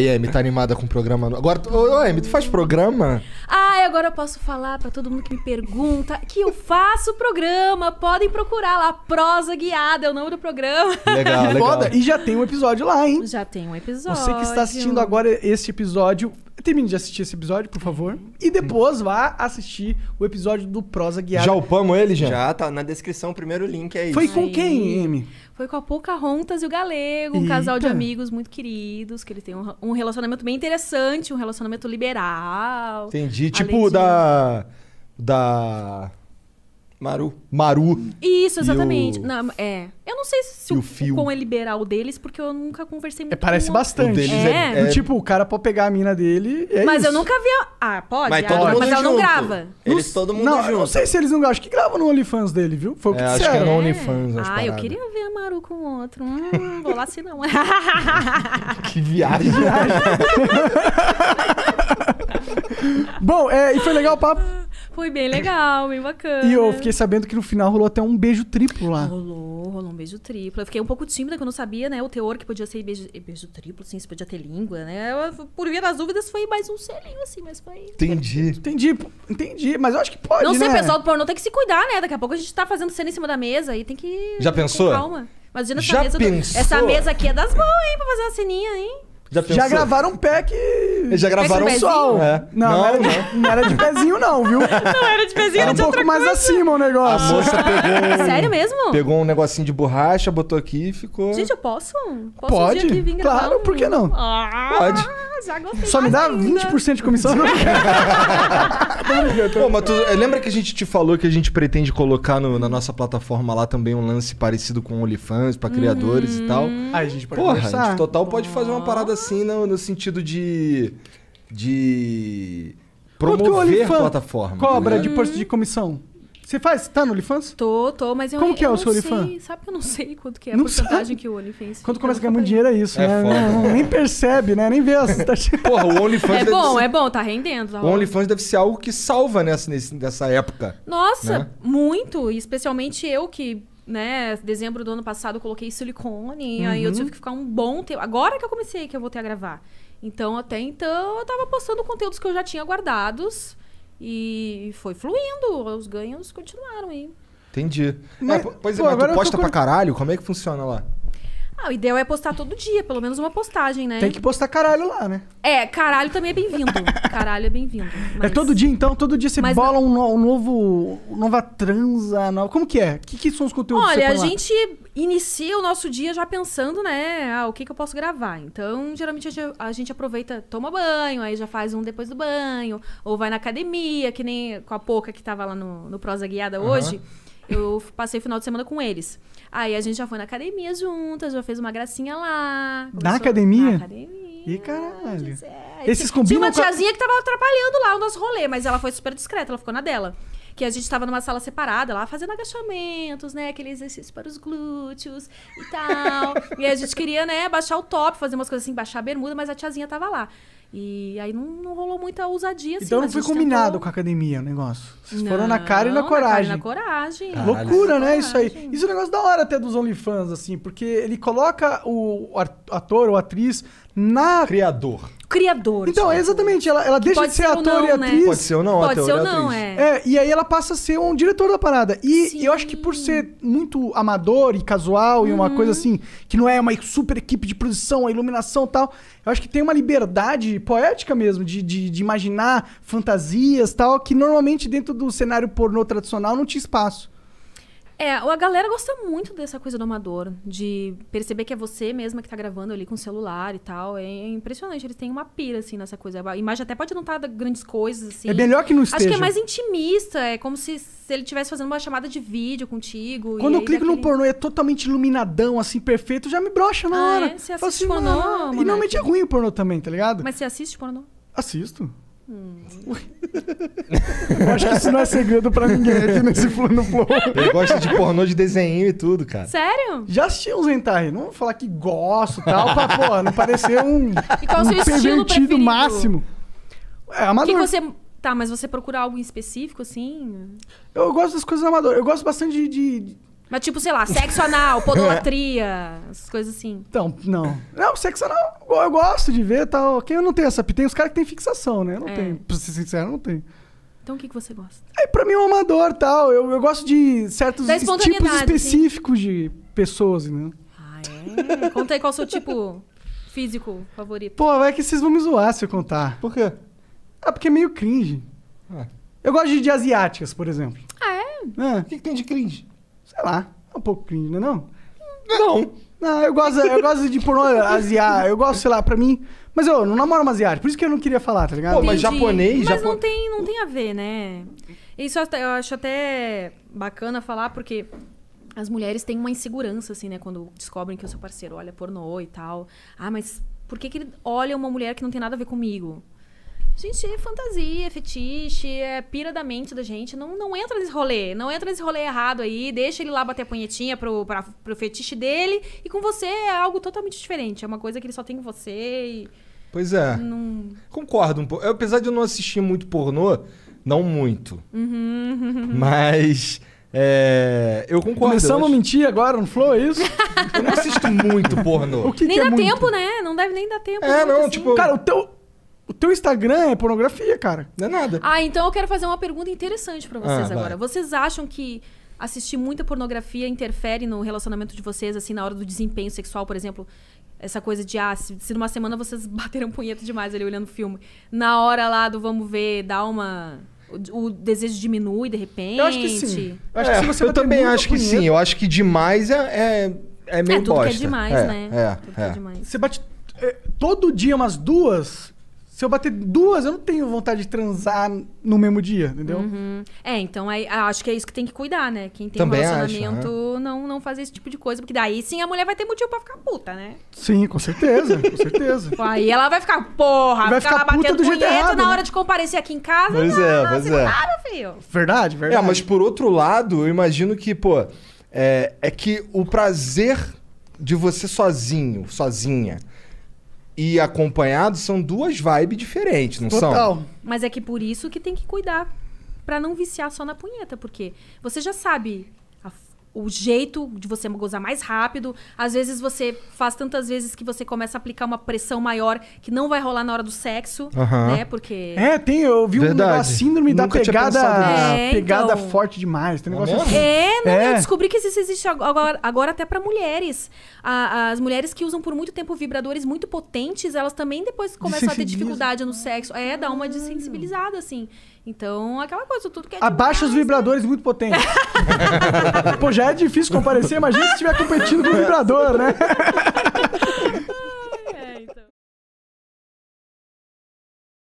E a M tá animada com o programa. Agora, ô ô, Amy, tu faz programa? Ah, agora eu posso falar pra todo mundo que me pergunta que eu faço programa. Podem procurar lá, Prosa Guiada é o nome do programa. Legal, legal. Foda. E já tem um episódio lá, hein? Já tem um episódio. Você que está assistindo agora esse episódio, termine de assistir esse episódio, por favor. E depois vá assistir o episódio do Prosa Guiada. Já upamos ele, já? Já tá na descrição o primeiro link, é isso. Foi com quem, Amy? Foi com a Pocahontas e o Galego, um Eita. casal de amigos muito queridos, que ele tem um, um relacionamento bem interessante, um relacionamento liberal. Entendi, tipo de... da... Da... Maru. Maru. Isso, exatamente. O... Não, é. Eu não sei se o, o é liberal deles, porque eu nunca conversei muito é, Parece bastante. O deles é. é... Tipo, é- o cara pode pegar a mina dele. É mas isso. eu nunca vi. A... Ah, pode? Mas, todo ah, mundo mas ela não grava. Eles no... todo mundo não, junto. Eu não sei se eles não gravam. Acho que gravam no OnlyFans dele, viu? Foi o que é, disseram. Acho que é no é? OnlyFans. Ah, paradas. eu queria ver a Maru com o outro. Hum, vou lá se não. que viagem. Bom, é, e foi legal o papo. Foi bem legal, bem bacana. E eu fiquei sabendo que no final rolou até um beijo triplo lá. Rolou, rolou um beijo triplo. Eu fiquei um pouco tímida, que eu não sabia, né? O teor que podia ser beijo, beijo triplo, assim, se podia ter língua, né? Eu, por via das dúvidas, foi mais um selinho, assim, mas foi. Entendi. Entendi, entendi. Mas eu acho que pode. Não sei, né? pessoal do pornô tem que se cuidar, né? Daqui a pouco a gente tá fazendo cena em cima da mesa e tem que. Já pensou? calma. Imagina essa Já mesa. Do... Essa mesa aqui é das mãos, hein? Pra fazer uma ceninha, hein? Já, já gravaram um pack. Já gravaram um sol. É. Não, não, não, era de, não. era de, pezinho, não, viu? Não era de pezinho, era, era de um pouco mais acima o negócio. A moça pegou. Sério mesmo? Pegou um negocinho de borracha, botou aqui e ficou. Gente, eu posso? posso Pode. Um vir claro, por que não? Ah. Pode já gostei. Só me dá ainda. 20% de comissão. Pô, mas tu, lembra que a gente te falou que a gente pretende colocar no, na nossa plataforma lá também um lance parecido com OnlyFans para criadores uhum. e tal? Aí ah, a gente pode Porra, conversar. a gente total pode fazer uma parada assim no, no sentido de... De... É promover a plataforma. Cobra né? de, de comissão. Você faz? Tá no OnlyFans? Tô, tô, mas eu Como que eu é o seu OnlyFans? Sabe que eu não sei quanto que é a não porcentagem sabe. que o OnlyFans. Quando começa a ganhar muito dinheiro é isso, é né? Foda, não, nem percebe, né? Nem vê as Porra, o OnlyFans. É bom, ser... é bom, tá rendendo. Tá o OnlyFans deve ser algo que salva nessa, nessa época. Nossa, né? muito. Especialmente eu que né, dezembro do ano passado eu coloquei silicone, uhum. aí eu uhum. tive que ficar um bom tempo. Agora que eu comecei que eu voltei a gravar. Então, até então, eu tava postando conteúdos que eu já tinha guardados. E foi fluindo, os ganhos continuaram aí. Entendi. Mas, é, pois é, mas tu posta pra caralho? Como é que funciona lá? Ah, o ideal é postar todo dia, pelo menos uma postagem, né? Tem que postar caralho lá, né? É, caralho também é bem-vindo. Caralho é bem-vindo. É mas... É todo dia, então? Todo dia você mas bola não... um, novo. Nova transa. No... Como que é? O que, que, são os conteúdos Olha, que você põe a gente inicia o nosso dia já pensando, né? Ah, o que, que eu posso gravar? Então, geralmente a gente, a gente aproveita, toma banho, aí já faz um depois do banho, ou vai na academia, que nem com a pouca que tava lá no, no Prosa Guiada uhum. hoje. Eu passei o final de semana com eles. Aí a gente já foi na academia juntas, já fez uma gracinha lá. Na academia? Na academia. E caralho. Esses combinam Tinha uma tiazinha que tava atrapalhando lá o nosso rolê, mas ela foi super discreta, ela ficou na dela. Que a gente tava numa sala separada lá, fazendo agachamentos, né? Aquele exercício para os glúteos e tal. e a gente queria, né, baixar o top, fazer umas coisas assim, baixar a bermuda, mas a tiazinha tava lá. E aí não, não rolou muita ousadia, assim. Então não foi combinado tentou... com a academia o negócio. Vocês não, foram na cara e na coragem. Na, cara, na coragem. Caralho. Loucura, né? Coragem. Isso aí. Isso é um negócio da hora até dos OnlyFans, assim, porque ele coloca o ator ou atriz na... Criador criadores. Então, tipo. exatamente. Ela, ela deixa de ser, ser ator não, e né? atriz. Né? Pode ser ou não, Pode ator, ser ou não, é. é. E aí ela passa a ser um diretor da parada. E Sim. eu acho que por ser muito amador e casual uhum. e uma uhum. coisa assim, que não é uma super equipe de produção, a iluminação e tal, eu acho que tem uma liberdade poética mesmo de, de, de imaginar fantasias tal, que normalmente dentro do cenário pornô tradicional não tinha espaço. É, a galera gosta muito dessa coisa do amador, de perceber que é você mesma que tá gravando ali com o celular e tal. É, impressionante, eles têm uma pira, assim, nessa coisa. A imagem até pode não estar tá grandes coisas, assim. É melhor que não esteja. Acho que é mais intimista, é como se, se ele estivesse fazendo uma chamada de vídeo contigo. Quando eu clico daquele... num pornô e é totalmente iluminadão, assim, perfeito, já me brocha na ah, é? hora. É? Você assim, assiste assim, pornô? Mano, e normalmente é ruim o pornô também, tá ligado? Mas você assiste pornô? Assisto. Hum. Eu acho que isso não é segredo pra ninguém aqui nesse no Flow. Eu gosto de pornô de desenho e tudo, cara. Sério? Já assisti um Zentai. Não vou falar que gosto e tal, pra, pô, não parecer um, e qual é um seu pervertido preferido? máximo. É amador. Que você... Tá, mas você procura algo em específico, assim? Eu gosto das coisas amadoras. Eu gosto bastante de, de mas tipo, sei lá, sexo anal, é. podolatria, essas coisas assim. Então, não. Não, sexo anal eu gosto de ver tal. Quem não tem essa... Tem os caras que tem fixação, né? não é. tenho. Pra ser sincero, não tem. Então o que, que você gosta? É, pra mim é um amador tal. Eu, eu gosto de certos tipos específicos sim. de pessoas, né? Ah, é? Conta aí qual é o seu tipo físico favorito. Pô, é que vocês vão me zoar se eu contar. Por quê? Ah, porque é meio cringe. Ah. Eu gosto de, de asiáticas, por exemplo. Ah, é? é. O que, que tem de cringe? sei lá, é um pouco cringe, não é não? Não. Não, ah, eu gosto, eu gosto de pornô asiático. Eu gosto, sei lá, pra mim. Mas eu não namoro uma asiática, por isso que eu não queria falar, tá ligado? Pô, mas japonês. Mas japo... não, tem, não tem a ver, né? Isso eu acho até bacana falar, porque as mulheres têm uma insegurança, assim, né? Quando descobrem que o seu parceiro olha pornô e tal. Ah, mas por que, que ele olha uma mulher que não tem nada a ver comigo? Gente, é fantasia, é fetiche, é pira da mente da gente. Não, não entra nesse rolê. Não entra nesse rolê errado aí. Deixa ele lá bater a punhetinha pro, pra, pro fetiche dele. E com você é algo totalmente diferente. É uma coisa que ele só tem com você. E... Pois é. Não... Concordo um pouco. Apesar de eu não assistir muito pornô, não muito. Uhum. Mas. É, eu concordo. Começamos a mentir agora no Flow, é isso? eu não assisto muito pornô. O que Nem que é dá é tempo, muito? né? Não deve nem dar tempo. É, né? não, assim. tipo. Cara, o teu teu Instagram é pornografia, cara. Não é nada. Ah, então eu quero fazer uma pergunta interessante para vocês ah, agora. Vai. Vocês acham que assistir muita pornografia interfere no relacionamento de vocês, assim, na hora do desempenho sexual, por exemplo? Essa coisa de, ah, se, se numa semana vocês bateram punheta demais ali olhando o filme. Na hora lá do vamos ver, dá uma o desejo diminui de repente? Eu acho que sim. Eu, acho é, que você eu também acho que punheta. sim. Eu acho que demais é, é, é, é meio é, tudo bosta. que é demais, é, né? É, tudo é. que é demais. Você bate é, todo dia umas duas, se eu bater duas, eu não tenho vontade de transar no mesmo dia, entendeu? Uhum. É, então ah, acho que é isso que tem que cuidar, né? Quem tem Também um relacionamento acho, né? não, não fazer esse tipo de coisa, porque daí sim a mulher vai ter motivo pra ficar puta, né? Sim, com certeza, com certeza. Aí ela vai ficar, porra, vai ficar, ficar batendo do punheta na né? hora né? de comparecer aqui em casa. Pois não, é, não, pois é. Claro, filho. Verdade, verdade. É, mas por outro lado, eu imagino que, pô, é, é que o prazer de você sozinho, sozinha e acompanhado são duas vibes diferentes, não Total. são? Total. Mas é que por isso que tem que cuidar para não viciar só na punheta, porque você já sabe o jeito de você gozar mais rápido. Às vezes você faz tantas vezes que você começa a aplicar uma pressão maior que não vai rolar na hora do sexo, uhum. né? Porque É, tem, eu vi Verdade. um, a síndrome Nunca da pegada, é, é, pegada então... forte demais, tem um é negócio é assim. É, não, é. eu descobri que isso existe agora, agora até para mulheres. A, as mulheres que usam por muito tempo vibradores muito potentes, elas também depois começam a ter dificuldade no sexo. É, dá uma desensibilizada assim. Então, aquela coisa, tudo que é Abaixa demais, os né? vibradores né? muito potentes. Pô, já já é difícil comparecer, imagina se estiver competindo com o vibrador, né?